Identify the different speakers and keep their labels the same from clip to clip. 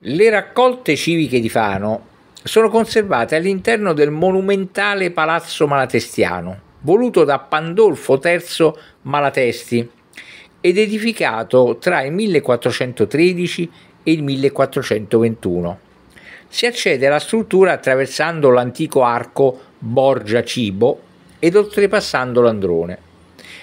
Speaker 1: Le raccolte civiche di Fano sono conservate all'interno del monumentale Palazzo Malatestiano, voluto da Pandolfo III Malatesti ed edificato tra il 1413 e il 1421. Si accede alla struttura attraversando l'antico arco Borgia Cibo ed oltrepassando l'androne.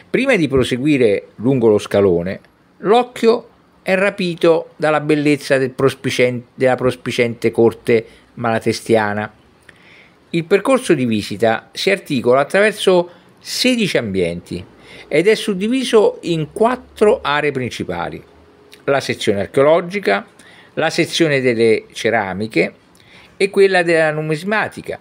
Speaker 1: Prima di proseguire lungo lo scalone, l'occhio è rapito dalla bellezza del prospicente, della prospicente corte malatestiana. Il percorso di visita si articola attraverso 16 ambienti ed è suddiviso in quattro aree principali, la sezione archeologica, la sezione delle ceramiche e quella della numismatica,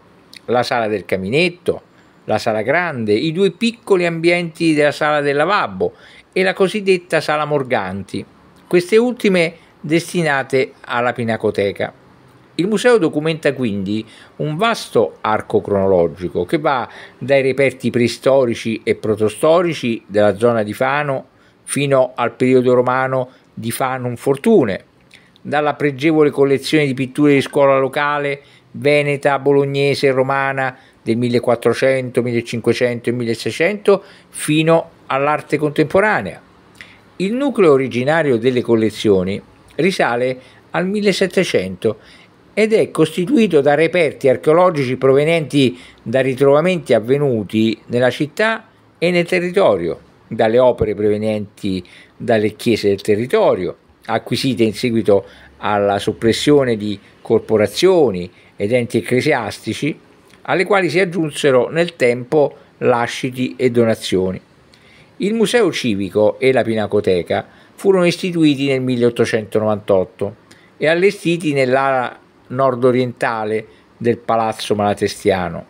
Speaker 1: la sala del caminetto, la sala grande, i due piccoli ambienti della sala del lavabo e la cosiddetta sala Morganti, queste ultime destinate alla Pinacoteca. Il museo documenta quindi un vasto arco cronologico che va dai reperti preistorici e protostorici della zona di Fano fino al periodo romano di Fanum Fortune, dalla pregevole collezione di pitture di scuola locale veneta, bolognese, e romana del 1400, 1500 e 1600 fino all'arte contemporanea il nucleo originario delle collezioni risale al 1700 ed è costituito da reperti archeologici provenienti da ritrovamenti avvenuti nella città e nel territorio, dalle opere provenienti dalle chiese del territorio, acquisite in seguito alla soppressione di corporazioni ed enti ecclesiastici, alle quali si aggiunsero nel tempo lasciti e donazioni. Il Museo Civico e la Pinacoteca furono istituiti nel 1898 e allestiti nell'ala nord-orientale del Palazzo Malatestiano.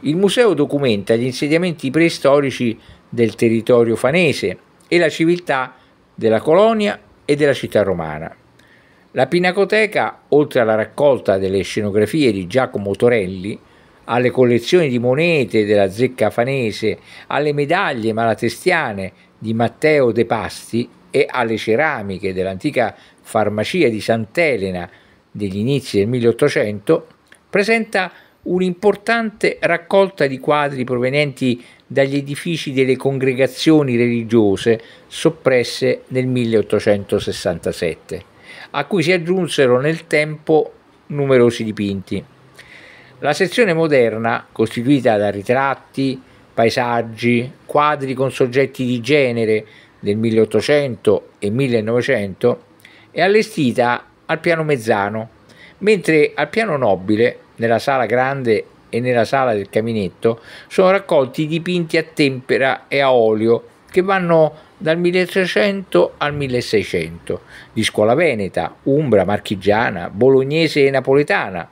Speaker 1: Il museo documenta gli insediamenti preistorici del territorio fanese e la civiltà della colonia e della città romana. La Pinacoteca, oltre alla raccolta delle scenografie di Giacomo Torelli, alle collezioni di monete della zecca fanese, alle medaglie malatestiane di Matteo De Pasti e alle ceramiche dell'antica farmacia di Sant'Elena degli inizi del 1800, presenta un'importante raccolta di quadri provenienti dagli edifici delle congregazioni religiose soppresse nel 1867, a cui si aggiunsero nel tempo numerosi dipinti. La sezione moderna, costituita da ritratti, paesaggi, quadri con soggetti di genere del 1800 e 1900, è allestita al piano mezzano, mentre al piano nobile, nella sala grande e nella sala del caminetto, sono raccolti dipinti a tempera e a olio che vanno dal 1300 al 1600, di scuola veneta, umbra, marchigiana, bolognese e napoletana,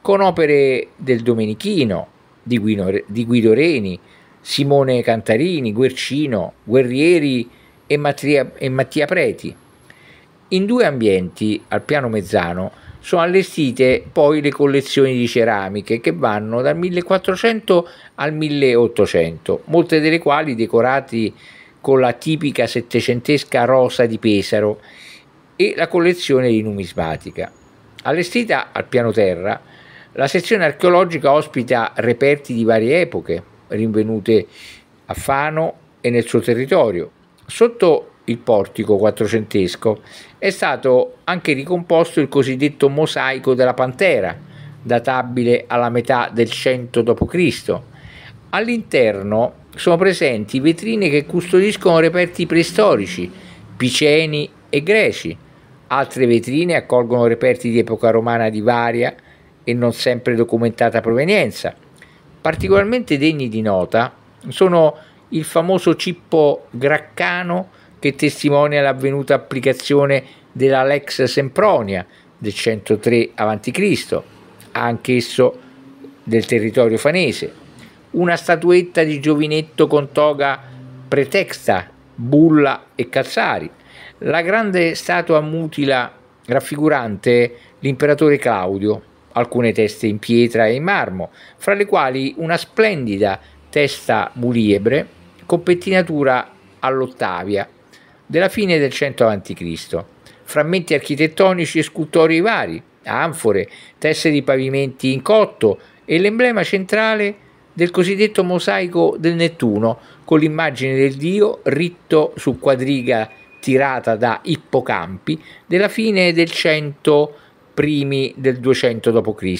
Speaker 1: con opere del Domenichino, di, Guino, di Guido Reni, Simone Cantarini, Guercino, Guerrieri e Mattia, e Mattia Preti. In due ambienti, al piano mezzano, sono allestite poi le collezioni di ceramiche che vanno dal 1400 al 1800, molte delle quali decorate con la tipica settecentesca rosa di Pesaro e la collezione di numismatica. Allestita al piano terra la sezione archeologica ospita reperti di varie epoche, rinvenute a Fano e nel suo territorio. Sotto il portico quattrocentesco è stato anche ricomposto il cosiddetto mosaico della Pantera, databile alla metà del 100 d.C. All'interno sono presenti vetrine che custodiscono reperti preistorici, piceni e greci. Altre vetrine accolgono reperti di epoca romana di varia e non sempre documentata provenienza. Particolarmente degni di nota sono il famoso cippo graccano che testimonia l'avvenuta applicazione della Lex Sempronia del 103 a.C., anch'esso del territorio fanese, una statuetta di giovinetto con toga pretexta, bulla e calzari, la grande statua mutila raffigurante l'imperatore Claudio alcune teste in pietra e in marmo, fra le quali una splendida testa muliebre con pettinatura all'Ottavia della fine del 100 a.C., frammenti architettonici e scultori vari, anfore, teste di pavimenti in cotto e l'emblema centrale del cosiddetto mosaico del Nettuno con l'immagine del dio ritto su quadriga tirata da ippocampi della fine del 100 a.C primi del 200 d.C.